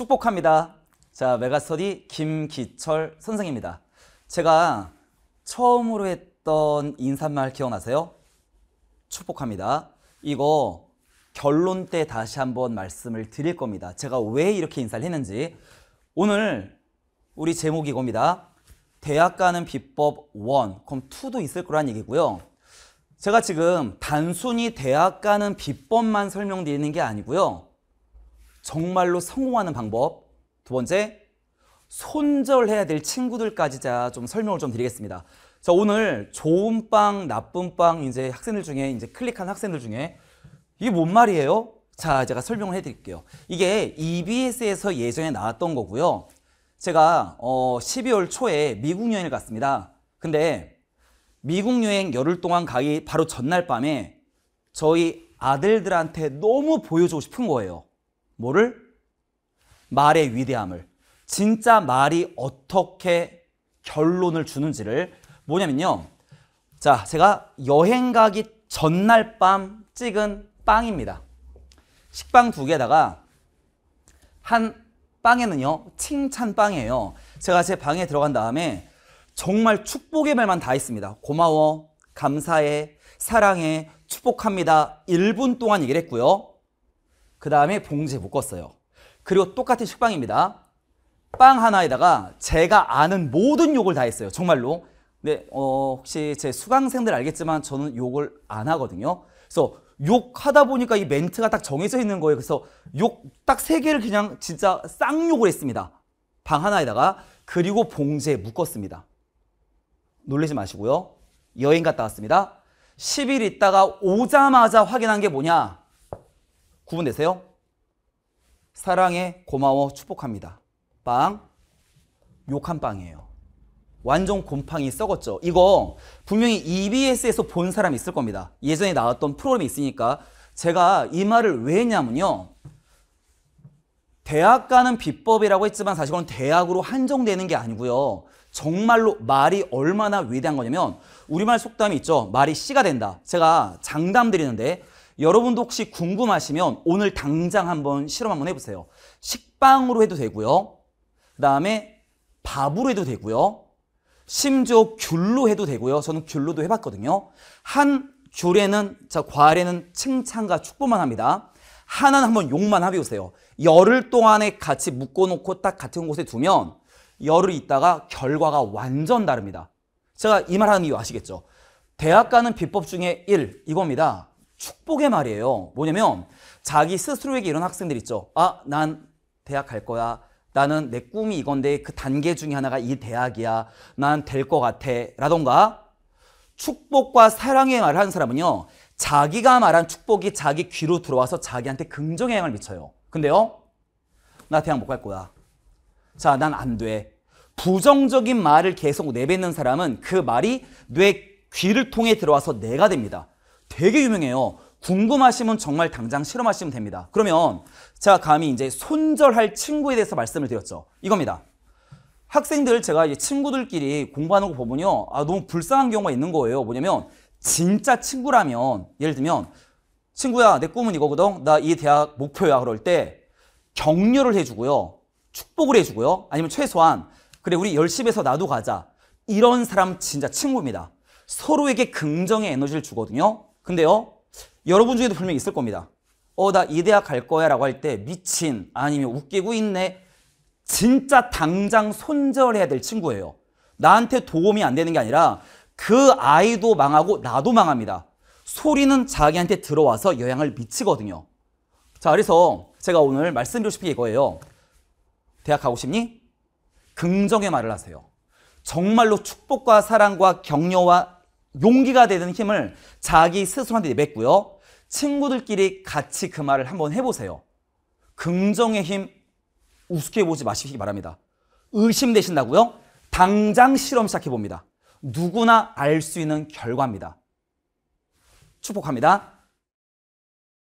축복합니다. 자, 메가스터디 김기철 선생입니다. 제가 처음으로 했던 인사말 기억나세요? 축복합니다. 이거 결론 때 다시 한번 말씀을 드릴 겁니다. 제가 왜 이렇게 인사를 했는지. 오늘 우리 제목이 이겁니다. 대학 가는 비법 1, 그럼 2도 있을 거란 얘기고요. 제가 지금 단순히 대학 가는 비법만 설명드리는 게 아니고요. 정말로 성공하는 방법. 두 번째, 손절해야 될 친구들까지 좀 설명을 좀 드리겠습니다. 자, 오늘 좋은 빵, 나쁜 빵 이제 학생들 중에 이제 클릭한 학생들 중에 이게 뭔 말이에요? 자, 제가 설명을 해 드릴게요. 이게 EBS에서 예전에 나왔던 거고요. 제가 어 12월 초에 미국 여행을 갔습니다. 근데 미국 여행 열흘 동안 가기 바로 전날 밤에 저희 아들들한테 너무 보여주고 싶은 거예요. 뭐를? 말의 위대함을. 진짜 말이 어떻게 결론을 주는지를 뭐냐면요. 자, 제가 여행 가기 전날 밤 찍은 빵입니다. 식빵 두 개에다가 한 빵에는요. 칭찬빵이에요. 제가 제 방에 들어간 다음에 정말 축복의 말만 다 있습니다. 고마워, 감사해, 사랑해, 축복합니다. 1분 동안 얘기를 했고요. 그 다음에 봉지에 묶었어요. 그리고 똑같은 식빵입니다. 빵 하나에다가 제가 아는 모든 욕을 다 했어요. 정말로. 근데 어, 혹시 제 수강생들 알겠지만 저는 욕을 안 하거든요. 그래서 욕하다 보니까 이 멘트가 딱 정해져 있는 거예요. 그래서 욕 딱 세 개를 그냥 진짜 쌍욕을 했습니다. 방 하나에다가 그리고 봉지에 묶었습니다. 놀라지 마시고요. 여행 갔다 왔습니다. 10일 있다가 오자마자 확인한 게 뭐냐? 구분되세요? 사랑해, 고마워, 축복합니다. 빵, 욕한 빵이에요. 완전 곰팡이 썩었죠. 이거 분명히 EBS에서 본 사람이 있을 겁니다. 예전에 나왔던 프로그램이 있으니까 제가 이 말을 왜 했냐면요. 대학 가는 비법이라고 했지만 사실 그건 대학으로 한정되는 게 아니고요. 정말로 말이 얼마나 위대한 거냐면 우리말 속담이 있죠. 말이 씨가 된다. 제가 장담 드리는데 여러분도 혹시 궁금하시면 오늘 당장 한번 실험 한번 해보세요. 식빵으로 해도 되고요. 그 다음에 밥으로 해도 되고요. 심지어 귤로 해도 되고요. 저는 귤로도 해봤거든요. 한 귤에는, 자, 과일에는 칭찬과 축복만 합니다. 하나는 한번 욕만 합의보세요 열흘 동안에 같이 묶어놓고 딱 같은 곳에 두면 열흘 있다가 결과가 완전 다릅니다. 제가 이 말하는 이유 아시겠죠? 대학 가는 비법 중에 1, 이겁니다. 축복의 말이에요. 뭐냐면 자기 스스로에게 이런 학생들 있죠. 아, 난 대학 갈 거야. 나는 내 꿈이 이건데 그 단계 중에 하나가 이 대학이야. 난 될 것 같아. 라던가 축복과 사랑의 말을 하는 사람은요. 자기가 말한 축복이 자기 귀로 들어와서 자기한테 긍정의 영향을 미쳐요. 근데요. 나 대학 못 갈 거야. 자, 난 안 돼. 부정적인 말을 계속 내뱉는 사람은 그 말이 뇌 귀를 통해 들어와서 내가 됩니다. 되게 유명해요. 궁금하시면 정말 당장 실험하시면 됩니다. 그러면 제가 감히 이제 손절할 친구에 대해서 말씀을 드렸죠. 이겁니다. 학생들 제가 이제 친구들끼리 공부하는 거 보면요. 아, 너무 불쌍한 경우가 있는 거예요. 뭐냐면 진짜 친구라면 예를 들면 친구야, 내 꿈은 이거거든. 나 이 대학 목표야. 그럴 때 격려를 해 주고요. 축복을 해 주고요. 아니면 최소한 그래 우리 열심에서 나도 가자. 이런 사람 진짜 친구입니다. 서로에게 긍정의 에너지를 주거든요. 근데요, 여러분 중에도 분명히 있을 겁니다. 어, 나 이 대학 갈 거야 라고 할 때 미친, 아니면 웃기고 있네. 진짜 당장 손절해야 될 친구예요. 나한테 도움이 안 되는 게 아니라 그 아이도 망하고 나도 망합니다. 소리는 자기한테 들어와서 영향을 미치거든요. 자, 그래서 제가 오늘 말씀드리고 싶은 게 이거예요. 대학 가고 싶니? 긍정의 말을 하세요. 정말로 축복과 사랑과 격려와 용기가 되는 힘을 자기 스스로한테 맺고요. 친구들끼리 같이 그 말을 한번 해보세요. 긍정의 힘 우습게 보지 마시기 바랍니다. 의심되신다고요? 당장 실험 시작해봅니다. 누구나 알 수 있는 결과입니다. 축복합니다.